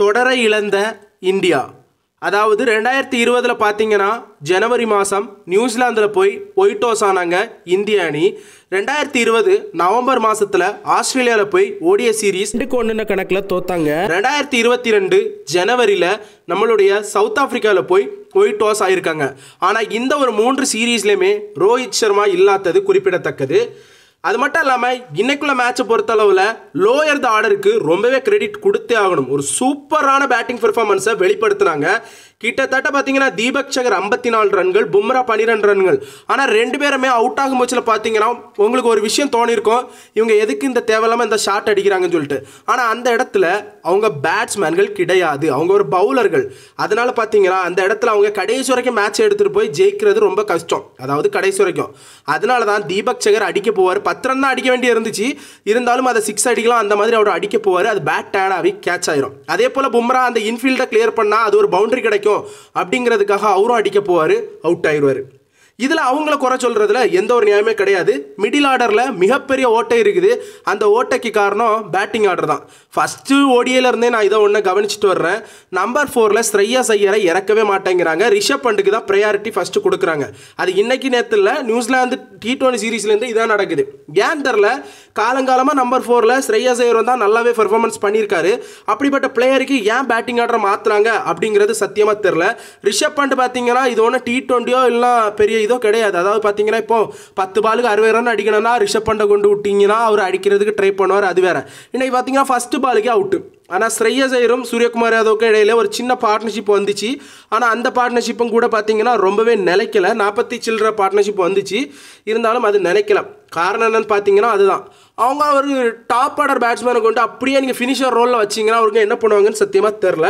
தொடரை இழந்த இந்தியா அதாவது ரெண்டாயிரத்தி இருபதில் பார்த்தீங்கன்னா ஜனவரி மாதம் நியூசிலாந்தில் போய் ஒயிட்டோஸ் ஆனாங்க இந்திய அணி ரெண்டாயிரத்தி இருபது நவம்பர் மாதத்தில் ஆஸ்திரேலியாவில் போய் ஓடிய சீரீஸ் ரெண்டு ஒன்றுன கணக்கில் தோத்தாங்க ரெண்டாயிரத்தி இருபத்தி ரெண்டு ஜனவரியில் நம்மளுடைய சவுத் ஆஃப்ரிக்காவில் போய் ஒயிட் டாஸ் ஆகியிருக்காங்க ஆனால் இந்த ஒரு மூன்று சீரீஸ்லையுமே ரோஹித் சர்மா இல்லாதது குறிப்பிடத்தக்கது அது மட்டும் இல்லாமல் இன்னைக்குள்ள மேட்சை பொறுத்தளவில் லோயர் த ஆர்டருக்கு ரொம்பவே கிரெடிட் கொடுத்தே ஆகணும் ஒரு சூப்பரான பேட்டிங் பெர்ஃபார்மன்ஸை வெளிப்படுத்தினாங்க கிட்டத்தட்ட பார்த்தீங்கன்னா தீபக் சகர் ஐம்பத்தி நாலு ரன்கள் பும்ரா பன்னிரெண்டு ரன்கள் ஆனால் ரெண்டு பேருமே அவுட் ஆகும் போச்சில் பார்த்தீங்கன்னா உங்களுக்கு ஒரு விஷயம் தோணிருக்கும் இவங்க எதுக்கு இந்த தேவையில்லாமல் இந்த ஷாட் அடிக்கிறாங்கன்னு சொல்லிட்டு ஆனால் அந்த இடத்துல அவங்க பேட்ஸ்மேன்கள் கிடையாது அவங்க ஒரு பவுலர்கள் அதனால் பார்த்தீங்கன்னா அந்த இடத்துல அவங்க கடைசி வரைக்கும் மேட்ச் எடுத்துகிட்டு போய் ஜெயிக்கிறது ரொம்ப கஷ்டம் அதாவது கடைசி வரைக்கும் அதனால தான் தீபக் சகர் அடிக்க போவார் பத்து ரன் தான் அடிக்க வேண்டிய இருந்துச்சு இருந்தாலும் அதை சிக்ஸ் அடிக்கலாம் அந்த மாதிரி அவர் அடிக்க போவார் அது பேட் டேடாகவே கேட்ச் ஆயிரும் அதே போல் பும்ரா அந்த இன்ஃபீல்டை கிளியர் பண்ணால் அது ஒரு பவுண்டரி கிடைக்கும் கிடைக்கும் அப்படிங்கிறதுக்காக அவரும் அடிக்க போவார் அவுட் ஆயிடுவார் இதில் அவங்கள குறை சொல்கிறதுல எந்த ஒரு நியாயமே கிடையாது மிடில் ஆர்டரில் மிகப்பெரிய ஓட்டை இருக்குது அந்த ஓட்டைக்கு காரணம் பேட்டிங் ஆர்டர் தான் ஃபஸ்ட்டு ஓடியிலேருந்தே நான் இதை ஒன்று கவனிச்சுட்டு வர்றேன் நம்பர் ஃபோரில் ஸ்ரையா சையரை இறக்கவே மாட்டேங்கிறாங்க ரிஷப் பண்டுக்கு தான் ப்ரையாரிட்டி ஃபஸ்ட்டு கொடுக்குறாங்க அது இன்றைக்கி நேரத்தில் இல்லை நியூசிலாந்து டி டுவெண்ட்டி சீரீஸ்லேருந்து இதான் நடக்குது கேந்தரில் காலங்காலமாக நம்பர் ஃபோரில் ஸ்ரெய்யா சையர் தான் நல்லாவே பெர்ஃபார்மன்ஸ் பண்ணியிருக்காரு அப்படிப்பட்ட பிளேயருக்கு ஏன் பேட்டிங் ஆர்டர் மாற்றுறாங்க அப்படிங்கிறது சத்தியமாக தெரில ரிஷப் பண்ட் பார்த்தீங்கன்னா இது ஒன்று டி டுவெண்ட்டியோ இல்லை பெரிய இதோ கிடையாது அதாவது பார்த்தீங்கன்னா இப்போ பத்து பாலுக்கு அறுபது ரன் அடிக்கணும்னா ரிஷப் பண்டை கொண்டு விட்டிங்கன்னா அவர் அடிக்கிறதுக்கு ட்ரை பண்ணுவார் அது வேறு இன்னைக்கு பார்த்தீங்கன்னா ஃபஸ்ட்டு பாலுக்கே அவுட்டு ஆனால் ஸ்ரேயஸ் ஐயரும் சூரியகுமார் யாதவுக்கும் இடையில ஒரு சின்ன பார்ட்னர்ஷிப் வந்துச்சு ஆனால் அந்த பார்ட்னர்ஷிப்பும் கூட பார்த்தீங்கன்னா ரொம்பவே நிலைக்கல நாற்பத்தி சில்லற பார்ட்னர்ஷிப் வந்துச்சு இருந்தாலும் அது நினைக்கல காரணம் என்னன்னு பார்த்தீங்கன்னா அதுதான் அவங்க ஒரு டாப் ஆர்டர் பேட்ஸ்மேனை கொண்டு அப்படியே நீங்கள் ஃபினிஷர் ரோலில் வச்சிங்கன்னா அவருக்கு என்ன பண்ணுவாங்கன்னு சத்தியமாக தெரில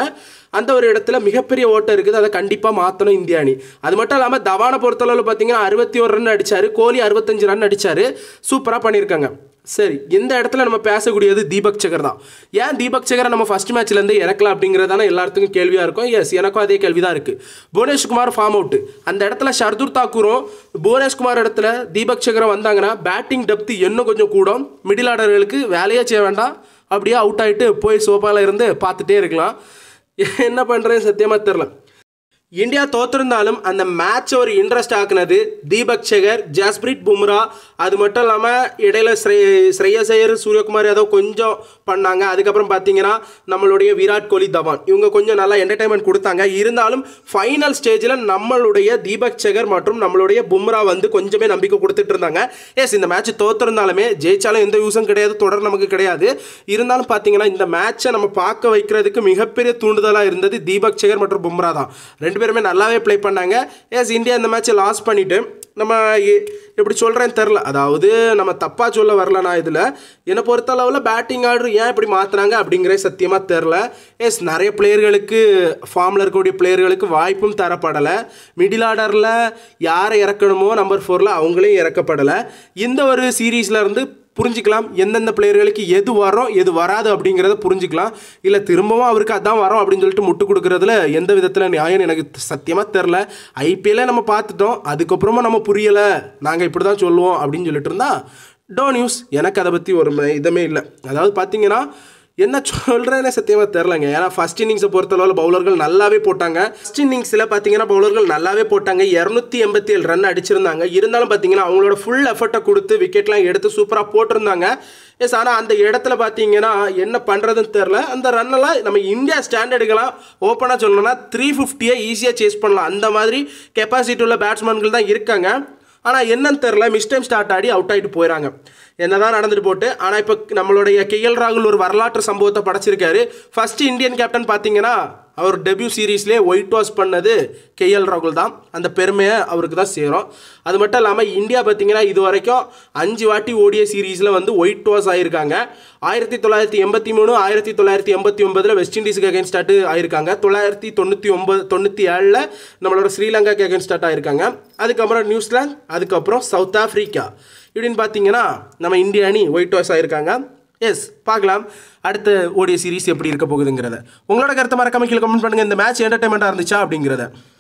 அந்த ஒரு இடத்துல மிகப்பெரிய ஓட்டம் இருக்குது அதை கண்டிப்பாக மாற்றணும் இந்திய அணி அது மட்டும் இல்லாமல் தவானை பொறுத்தளவில் பார்த்தீங்கன்னா அறுபத்தி ஒரு ரன் அடித்தார் கோலி அறுபத்தஞ்சு ரன் அடித்தார் சூப்பராக பண்ணியிருக்காங்க சரி இந்த இடத்துல நம்ம பேசக்கூடியது தீபக் சகர் தான் ஏன் தீபக் சகரை நம்ம ஃபஸ்ட் மேட்ச்லேருந்து இறக்கலாம் அப்படிங்கிறதான எல்லாத்துக்கும் கேள்வியாக இருக்கும் எஸ் எனக்கும் அதே கேள்வி தான் இருக்குது புவனேஷ்குமார் ஃபார்ம் அவுட்டு அந்த இடத்துல ஷர்துர் தாக்கூரும் புவனேஷ்குமார் இடத்துல தீபக் சகரம் வந்தாங்கன்னா பேட்டிங் டெப்த்து இன்னும் கொஞ்சம் கூடும் மிடில் ஆர்டர்களுக்கு வேலையே செய்ய வேண்டாம் அப்படியே அவுட் ஆகிட்டு போய் சோஃபாவில் இருந்து பார்த்துட்டே இருக்கலாம் என்ன பண்ணுறேன் சத்தியமாக தெரில இந்தியா தோத்திருந்தாலும் அந்த மேட்ச் ஒரு இன்ட்ரெஸ்ட் ஆக்குனது தீபக் சேகர் ஜாஸ்பிரிட் பும்ரா அது மட்டும் இல்லாமல் இடையில ஸ்ரே ஸ்ரேயஸ் சூரியகுமார் ஏதோ கொஞ்சம் பண்ணாங்க அதுக்கப்புறம் பார்த்தீங்கன்னா நம்மளுடைய விராட் கோலி தவான் இவங்க கொஞ்சம் நல்லா என்டர்டைன்மெண்ட் கொடுத்தாங்க இருந்தாலும் ஃபைனல் ஸ்டேஜில் நம்மளுடைய தீபக் சேகர் மற்றும் நம்மளுடைய பும்ரா வந்து கொஞ்சமே நம்பிக்கை கொடுத்துட்டு இருந்தாங்க எஸ் இந்த மேட்ச் தோத்திருந்தாலுமே ஜெயிச்சாலும் எந்த யூஸும் கிடையாது தொடர் நமக்கு கிடையாது இருந்தாலும் பார்த்தீங்கன்னா இந்த மேட்ச்சை நம்ம பார்க்க வைக்கிறதுக்கு மிகப்பெரிய தூண்டுதலாக இருந்தது தீபக் சேகர் மற்றும் பும்ரா தான் ரெண்டு பேருமே நல்லாவே ப்ளே பண்ணாங்க எஸ் இந்தியா இந்த மேட்ச்சை லாஸ் பண்ணிவிட்டு நம்ம எப்படி சொல்கிறேன்னு தெரில அதாவது நம்ம தப்பாக சொல்ல வரல நான் இதில் என்னை பொறுத்த அளவில் பேட்டிங் ஆர்டர் ஏன் இப்படி மாற்றுறாங்க அப்படிங்கிற சத்தியமாக தெரில எஸ் நிறைய பிளேயர்களுக்கு ஃபார்மில் இருக்கக்கூடிய பிளேயர்களுக்கு வாய்ப்பும் தரப்படலை மிடில் ஆர்டரில் யாரை இறக்கணுமோ நம்பர் ஃபோரில் அவங்களையும் இறக்கப்படலை இந்த ஒரு சீரீஸில் இருந்து புரிஞ்சுக்கலாம் எந்தெந்த பிளேயர்களுக்கு எது வரும் எது வராது அப்படிங்கிறத புரிஞ்சுக்கலாம் இல்லை திரும்பவும் அவருக்கு அதான் வரோம் அப்படின்னு சொல்லிட்டு முட்டு கொடுக்குறதுல எந்த விதத்தில் நியாயம் எனக்கு சத்தியமாக தெரில ஐபிஎல்லே நம்ம பார்த்துட்டோம் அதுக்கப்புறமா நம்ம புரியலை நாங்கள் இப்படி தான் சொல்லுவோம் அப்படின்னு சொல்லிட்டு இருந்தால் டோ நியூஸ் எனக்கு அதை பற்றி ஒரு இதமே இல்லை அதாவது பார்த்தீங்கன்னா என்ன சொல்கிறேன்னு சத்தியமாக தெரிலங்க ஏன்னா ஃபஸ்ட் இன்னிங்ஸை பொறுத்தளவில் பவுலர்கள் நல்லாவே போட்டாங்க ஃபஸ்ட் இன்னிங்ஸில் பார்த்தீங்கன்னா பவுலர்கள் நல்லாவே போட்டாங்க இரநூத்தி எண்பத்தி ஏழு ரன் அடிச்சிருந்தாங்க இருந்தாலும் பார்த்தீங்கன்னா அவங்களோட ஃபுல் எஃபர்ட்டை கொடுத்து விக்கெட்லாம் எடுத்து சூப்பராக போட்டிருந்தாங்க எஸ் ஆனால் அந்த இடத்துல பார்த்தீங்கன்னா என்ன பண்ணுறதுன்னு தெரில அந்த ரன்னெல்லாம் நம்ம இந்தியா ஸ்டாண்டர்டுக்கெல்லாம் ஓப்பனாக சொல்லணும்னா த்ரீ ஃபிஃப்டியை ஈஸியாக சேஸ் பண்ணலாம் அந்த மாதிரி கெப்பாசிட்டி உள்ள பேட்ஸ்மேன்கள் தான் இருக்காங்க ஆனால் என்னன்னு தெரில மிஸ் டைம் ஸ்டார்ட் ஆடி அவுட் ஆகிட்டு போயிடறாங்க என்னதான் நடந்துட்டு போட்டு ஆனால் இப்போ நம்மளுடைய கேஎல் ராகுல் ஒரு வரலாற்று சம்பவத்தை படைச்சிருக்காரு ஃபர்ஸ்ட் இந்தியன் கேப்டன் பார்த்தீங்கன்னா அவர் டெபியூ சீரீஸ்லேயே ஒயிட் வாஷ் பண்ணது கேஎல் ராகுல் தான் அந்த பெருமையை அவருக்கு தான் சேரும் அது மட்டும் இல்லாமல் இந்தியா பார்த்திங்கன்னா இது வரைக்கும் அஞ்சு வாட்டி ஓடிய சீரீஸில் வந்து ஒயிட் வாஷ் ஆகியிருக்காங்க ஆயிரத்தி தொள்ளாயிரத்தி எண்பத்தி மூணு ஆயிரத்தி தொள்ளாயிரத்தி எண்பத்தி ஒன்பதில் வெஸ்ட் இண்டீஸுக்கு ஆட்டு ஆயிருக்காங்க தொள்ளாயிரத்தி தொண்ணூற்றி ஒம்பது தொண்ணூற்றி ஏழில் நம்மளோட ஸ்ரீலங்காக்கு அகேன்ஸ்டாட் ஆகியிருக்காங்க அதுக்கப்புறம் நியூசிலாந்து அதுக்கப்புறம் சவுத் ஆஃப்ரிக்கா இப்படின்னு பார்த்தீங்கன்னா நம்ம இந்திய அணி ஒயிட் வாஷ் ஆகிருக்காங்க எஸ் பார்க்கலாம் அடுத்த ஓடிய சீரிஸ் எப்படி இருக்க போகுதுங்கிறத உங்களோட கருத்தை மறக்காம கீழே கமெண்ட் பண்ணுங்கள் இந்த மேட்ச் என்டர்டைன்மெண்ட்டாக இருந்துச்சா அப்படிங்கிறத